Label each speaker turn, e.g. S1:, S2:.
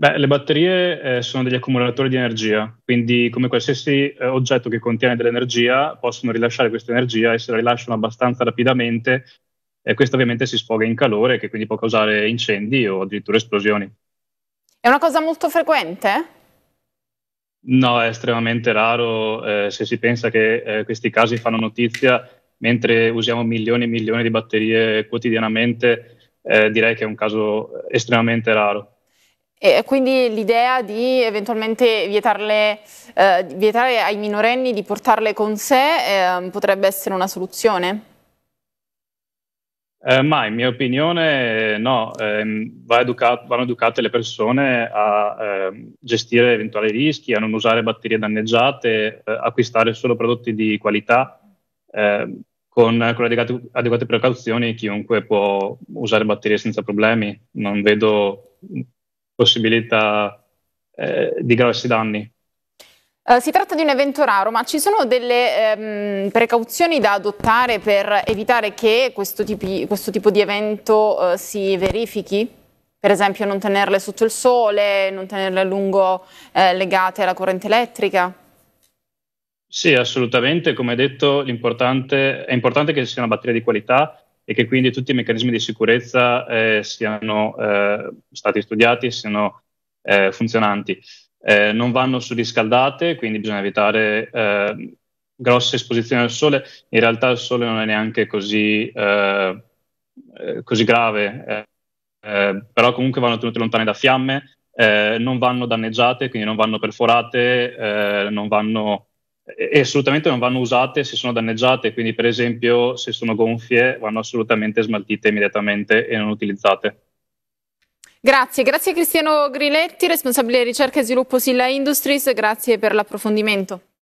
S1: Beh, le batterie eh, sono degli accumulatori di energia, quindi come qualsiasi eh, oggetto che contiene dell'energia possono rilasciare questa energia e se la rilasciano abbastanza rapidamente, eh, questa ovviamente si sfoga in calore che quindi può causare incendi o addirittura esplosioni.
S2: È una cosa molto frequente?
S1: No, è estremamente raro eh, se si pensa che eh, questi casi fanno notizia, mentre usiamo milioni e milioni di batterie quotidianamente, eh, direi che è un caso estremamente raro.
S2: E quindi l'idea di eventualmente vietarle, eh, vietare ai minorenni di portarle con sé eh, potrebbe essere una soluzione?
S1: Eh, ma in mia opinione eh, no, ehm, va educato, vanno educate le persone a ehm, gestire eventuali rischi, a non usare batterie danneggiate, eh, acquistare solo prodotti di qualità, ehm, con, con adeguate, adeguate precauzioni chiunque può usare batterie senza problemi. Non vedo possibilità eh, di grossi danni.
S2: Uh, si tratta di un evento raro, ma ci sono delle ehm, precauzioni da adottare per evitare che questo, tipi, questo tipo di evento eh, si verifichi? Per esempio non tenerle sotto il sole, non tenerle a lungo eh, legate alla corrente elettrica?
S1: Sì, assolutamente. Come detto, è importante che sia una batteria di qualità e che quindi tutti i meccanismi di sicurezza eh, siano eh, stati studiati e siano eh, funzionanti. Eh, non vanno surriscaldate, quindi bisogna evitare eh, grosse esposizioni al sole. In realtà il sole non è neanche così, eh, così grave, però comunque vanno tenute lontane da fiamme, non vanno danneggiate, quindi non vanno perforate, non vanno e assolutamente non vanno usate se sono danneggiate, quindi per esempio se sono gonfie vanno assolutamente smaltite immediatamente e non utilizzate.
S2: Grazie, grazie a Cristiano Griletti, responsabile di ricerca e sviluppo Silla Industries, grazie per l'approfondimento.